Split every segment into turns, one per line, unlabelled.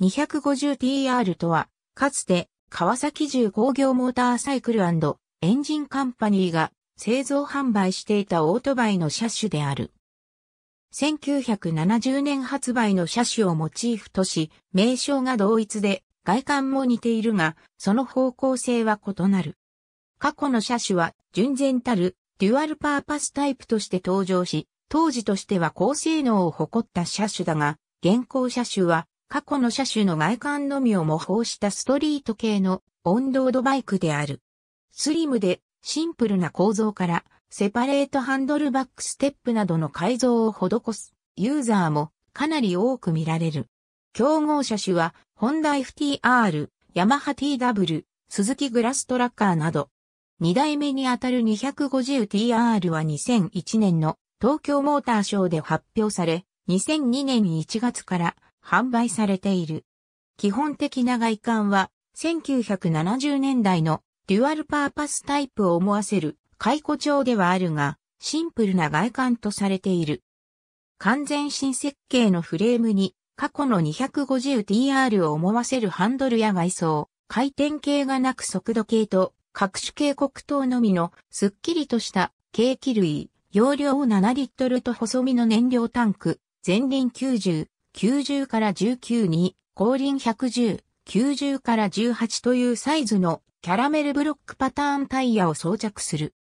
250TR とは、かつて、川崎重工業モーターサイクルエンジンカンパニーが製造販売していたオートバイの車種である。1970年発売の車種をモチーフとし、名称が同一で、外観も似ているが、その方向性は異なる。過去の車種は、純然たる、デュアルパーパスタイプとして登場し、当時としては高性能を誇った車種だが、現行車種は、過去の車種の外観のみを模倣したストリート系のオンロードバイクである。スリムでシンプルな構造からセパレートハンドルバックステップなどの改造を施すユーザーもかなり多く見られる。競合車種はホンダ FTR、ヤマハ TW、鈴木グラストラッカーなど。2代目にあたる 250TR は2001年の東京モーターショーで発表され、2002年1月から販売されている。基本的な外観は、1970年代のデュアルパーパスタイプを思わせる解雇帳ではあるが、シンプルな外観とされている。完全新設計のフレームに過去の 250TR を思わせるハンドルや外装、回転系がなく速度系と各種警告灯のみのすっきりとした軽機類、容量7リットルと細身の燃料タンク、前輪90、90から19に、後輪110、90から18というサイズのキャラメルブロックパターンタイヤを装着する。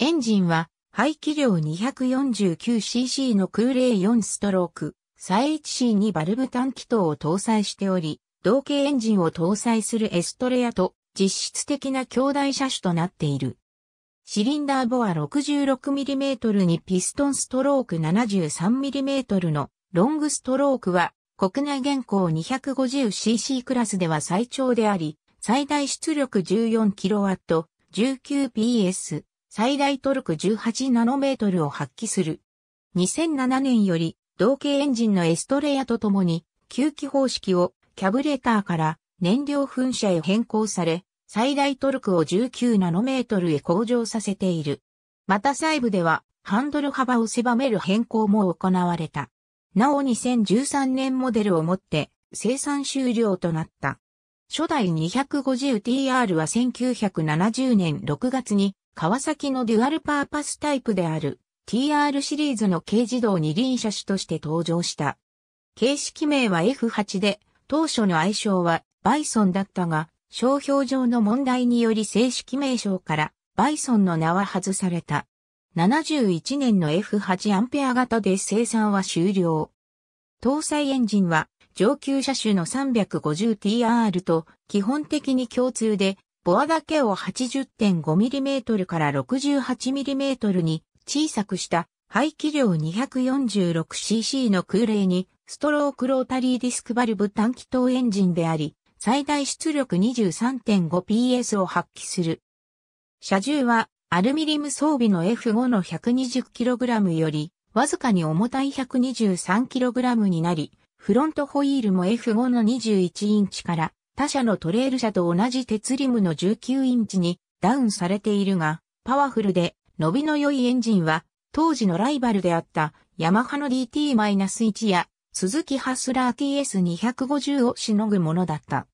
エンジンは排気量 249cc の空冷4ストローク、再 1C にバルブ単気筒を搭載しており、同型エンジンを搭載するエストレアと実質的な兄弟車種となっている。シリンダーボア 66mm にピストンストローク 73mm のロングストロークは国内現行 250cc クラスでは最長であり、最大出力 14kW、19PS、最大トルク 18nm を発揮する。2007年より同型エンジンのエストレアとともに、吸気方式をキャブレターから燃料噴射へ変更され、最大トルクを 19nm へ向上させている。また細部では、ハンドル幅を狭める変更も行われた。なお2013年モデルをもって生産終了となった。初代 250TR は1970年6月に川崎のデュアルパーパスタイプである TR シリーズの軽自動二輪車種として登場した。形式名は F8 で当初の愛称はバイソンだったが商標上の問題により正式名称からバイソンの名は外された。71年の F8 アンペア型で生産は終了。搭載エンジンは上級車種の 350TR と基本的に共通で、ボアだけを 80.5mm から 68mm に小さくした排気量 246cc の空冷にストロークロータリーディスクバルブ短気筒エンジンであり、最大出力 23.5PS を発揮する。車重はアルミリム装備の F5 の 120kg より、わずかに重たい 123kg になり、フロントホイールも F5 の21インチから他社のトレール車と同じ鉄リムの19インチにダウンされているが、パワフルで伸びの良いエンジンは当時のライバルであったヤマハの DT-1 や鈴木ハスラー TS250 をしのぐものだった。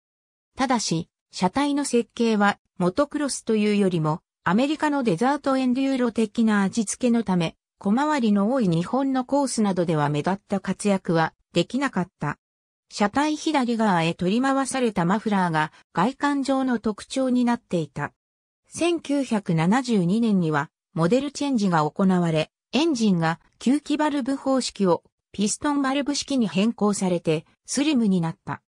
ただし、車体の設計はモトクロスというよりもアメリカのデザートエンデューロ的な味付けのため、小回りの多い日本のコースなどでは目立った活躍はできなかった。車体左側へ取り回されたマフラーが外観上の特徴になっていた。1972年にはモデルチェンジが行われ、エンジンが吸気バルブ方式をピストンバルブ式に変更されてスリムになった。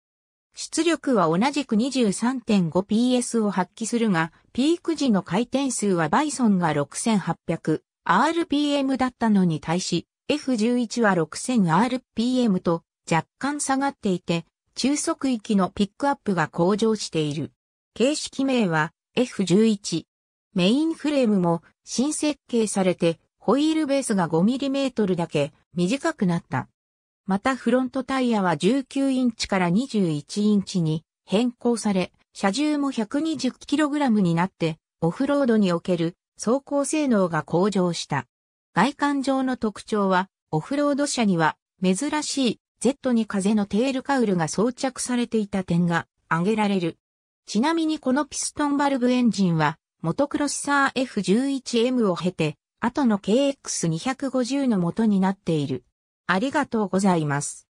出力は同じく 23.5PS を発揮するが、ピーク時の回転数はバイソンが 6800rpm だったのに対し、F11 は 6000rpm と若干下がっていて、中速域のピックアップが向上している。形式名は F11。メインフレームも新設計されて、ホイールベースが 5mm だけ短くなった。またフロントタイヤは19インチから21インチに変更され、車重も 120kg になってオフロードにおける走行性能が向上した。外観上の特徴はオフロード車には珍しい Z に風のテールカウルが装着されていた点が挙げられる。ちなみにこのピストンバルブエンジンはモトクロッサー F11M を経て後の KX250 の元になっている。ありがとうございます。